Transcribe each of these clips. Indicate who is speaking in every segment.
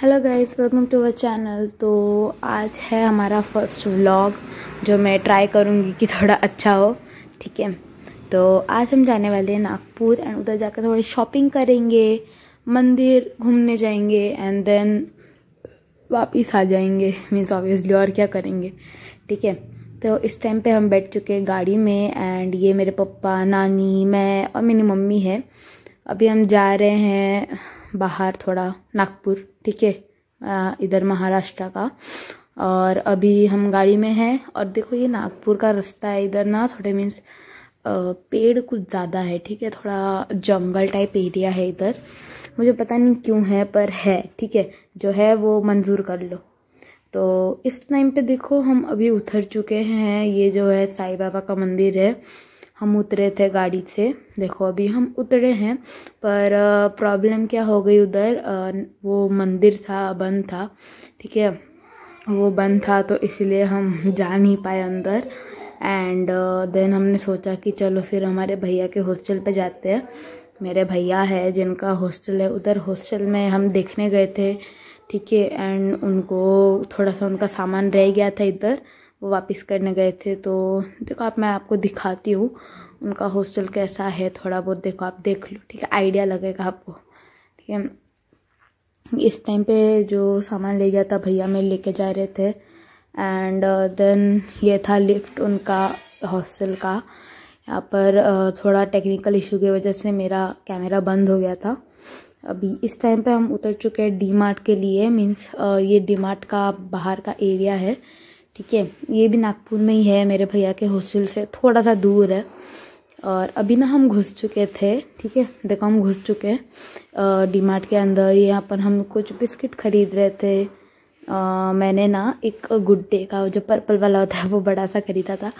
Speaker 1: hello guys welcome to our channel तो आज है हमारा फर्स्ट व्लॉग जो मैं ट्राई करूँगी कि थोड़ा अच्छा हो ठीक है तो आज हम जाने वाले हैं नागपुर एंड उधर जाकर थोड़ी शॉपिंग करेंगे मंदिर घूमने जाएंगे एंड देन वापस आ जाएंगे मीन्स ऑब्वियसली और क्या करेंगे ठीक है तो इस टाइम पे हम बैठ चुके हैं गाड़ी में एंड ये मेरे पप्पा नानी मैं और मेरी मम्मी है अभी हम जा रहे हैं बाहर थोड़ा नागपुर ठीक है इधर महाराष्ट्र का और अभी हम गाड़ी में हैं और देखो ये नागपुर का रास्ता है इधर ना थोड़े मीन्स पेड़ कुछ ज़्यादा है ठीक है थोड़ा जंगल टाइप एरिया है इधर मुझे पता नहीं क्यों है पर है ठीक है जो है वो मंजूर कर लो तो इस टाइम पे देखो हम अभी उतर चुके हैं ये जो है साईं बाबा का मंदिर है हम उतरे थे गाड़ी से देखो अभी हम उतरे हैं पर प्रॉब्लम क्या हो गई उधर वो मंदिर था बंद था ठीक है वो बंद था तो इसलिए हम जा नहीं पाए अंदर एंड देन uh, हमने सोचा कि चलो फिर हमारे भैया के हॉस्टल पे जाते हैं मेरे भैया है जिनका हॉस्टल है उधर हॉस्टल में हम देखने गए थे ठीक है एंड उनको थोड़ा सा उनका सामान रह गया था इधर वो वापस करने गए थे तो देखो आप मैं आपको दिखाती हूँ उनका हॉस्टल कैसा है थोड़ा बहुत देखो आप देख लो ठीक है आइडिया लगेगा आपको ठीक है इस टाइम पे जो सामान ले गया था भैया मैं लेके जा रहे थे एंड देन ये था लिफ्ट उनका हॉस्टल का यहाँ पर थोड़ा टेक्निकल इशू की वजह से मेरा कैमरा बंद हो गया था अभी इस टाइम पे हम उतर चुके हैं डी मार्ट के लिए मीन्स ये डी मार्ट का बाहर का एरिया है ठीक है ये भी नागपुर में ही है मेरे भैया के हॉस्टल से थोड़ा सा दूर है और अभी ना हम घुस चुके थे ठीक है देखो हम घुस चुके हैं डी मार्ट के अंदर यहाँ पर हम कुछ बिस्किट खरीद रहे थे आ, मैंने ना एक गुड डे का जो पर्पल वाला होता है वो बड़ा सा खरीदा था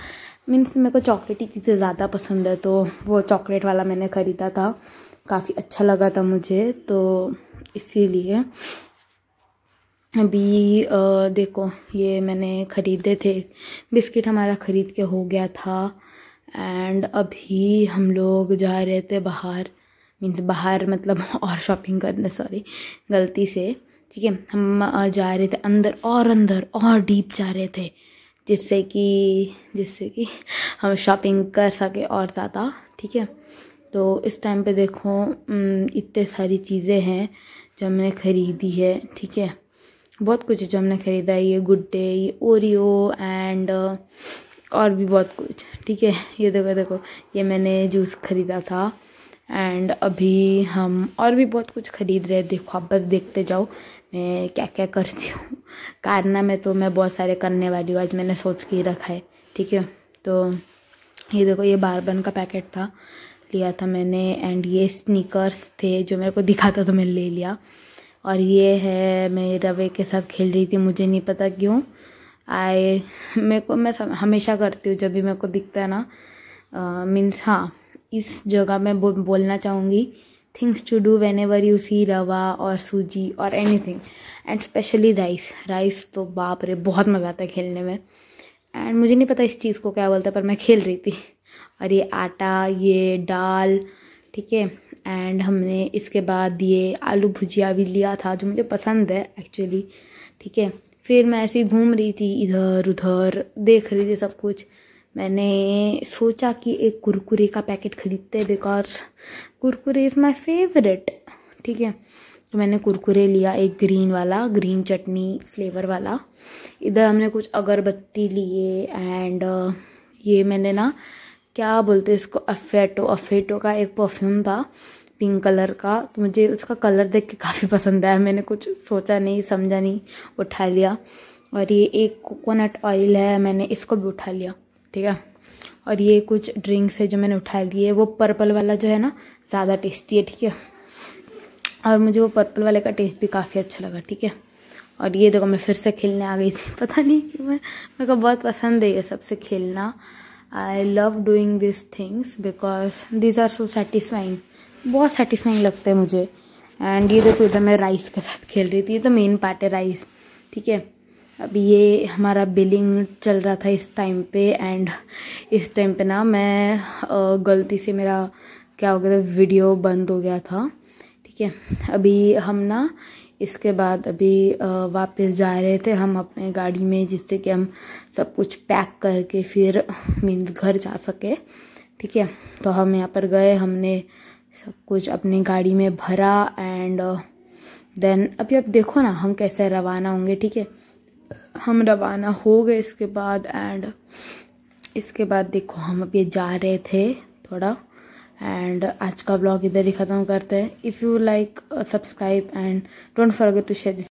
Speaker 1: मीन्स मेरे को चॉकलेट ही चीज़ें ज़्यादा पसंद है तो वो चॉकलेट वाला मैंने ख़रीदा था काफ़ी अच्छा लगा था मुझे तो इसीलिए अभी देखो ये मैंने ख़रीदे थे बिस्किट हमारा ख़रीद के हो गया था एंड अभी हम लोग जा रहे थे बाहर मीन्स बाहर मतलब और शॉपिंग करने सॉरी गलती से ठीक है हम जा रहे थे अंदर और अंदर और डीप जा रहे थे जिससे कि जिससे कि हम शॉपिंग कर सके और ज़्यादा ठीक है तो इस टाइम पे देखो इतने सारी चीज़ें हैं जो हमने ख़रीदी है ठीक है बहुत कुछ जो हमने ख़रीदा है ये गुड्डे ये ओरियो एंड uh, और भी बहुत कुछ ठीक है ये देखो देखो ये मैंने जूस ख़रीदा था एंड अभी हम और भी बहुत कुछ ख़रीद रहे देखो आप बस देखते जाओ मैं क्या क्या करती हूँ कारना में तो मैं बहुत सारे करने वाली हूँ आज मैंने सोच के ही रखा है ठीक है तो ये देखो ये बारबन का पैकेट था लिया था मैंने एंड ये स्नीकर्स थे जो मेरे को दिखा था तो मैंने ले लिया और ये है मैं रवे के साथ खेल रही थी मुझे नहीं पता क्यों आए मेरे को मैं हमेशा करती हूँ जब भी मेरे को दिखता है ना मीन्स हाँ इस जगह मैं बो, बोलना चाहूँगी things to do whenever you see rava और सूजी और anything and specially rice rice तो बाप रे बहुत मज़ा आता है खेलने में एंड मुझे नहीं पता इस चीज़ को क्या बोलता पर मैं खेल रही थी और ये आटा ये दाल ठीक है एंड हमने इसके बाद ये आलू भुजिया भी लिया था जो मुझे पसंद है एक्चुअली ठीक है फिर मैं ऐसी घूम रही थी इधर उधर देख रही थी सब कुछ मैंने सोचा कि एक कुरकुरे का पैकेट खरीदते हैं because Kurkure is my favourite ठीक है तो मैंने कुरकुरे लिया एक ग्रीन वाला ग्रीन चटनी फ्लेवर वाला इधर हमने कुछ अगरबत्ती लिए एंड ये मैंने ना क्या बोलते इसको अफेटो अफेटो का एक परफ्यूम था पिंक कलर का तो मुझे उसका कलर देख के काफ़ी पसंद आया मैंने कुछ सोचा नहीं समझा नहीं उठा लिया और ये एक कोकोनट ऑयल है मैंने इसको भी उठा लिया ठीक है और ये कुछ ड्रिंक्स है जो मैंने उठा लिए वो पर्पल वाला जो है ना ज़्यादा टेस्टी है ठीक है और मुझे वो पर्पल वाले का टेस्ट भी काफ़ी अच्छा लगा ठीक है और ये देखो मैं फिर से खेलने आ गई थी पता नहीं क्यों मैं मेरे को बहुत पसंद है ये सबसे खेलना I love doing this things because this are so satisfying बहुत सेटिस्फाइंग लगता है मुझे एंड ये देखो इधर मैं राइस के साथ खेल रही थी ये तो मेन पार्ट है राइस ठीक है अब ये हमारा बिलिंग चल रहा था इस टाइम पे एंड इस टाइम पे ना मैं गलती से मेरा क्या हो गया था वीडियो बंद हो गया था ठीक है अभी हम ना इसके बाद अभी वापस जा रहे थे हम अपने गाड़ी में जिससे कि हम सब कुछ पैक करके फिर मीन्स घर जा सके ठीक है तो हम यहाँ पर गए हमने सब कुछ अपनी गाड़ी में भरा एंड देन अभी अब देखो ना हम कैसे रवाना होंगे ठीक है हम रवाना हो गए इसके बाद एंड इसके बाद देखो हम अभी जा रहे थे थोड़ा एंड आज का ब्लॉग इधर ही ख़त्म करते हैं if you like subscribe and don't forget to share this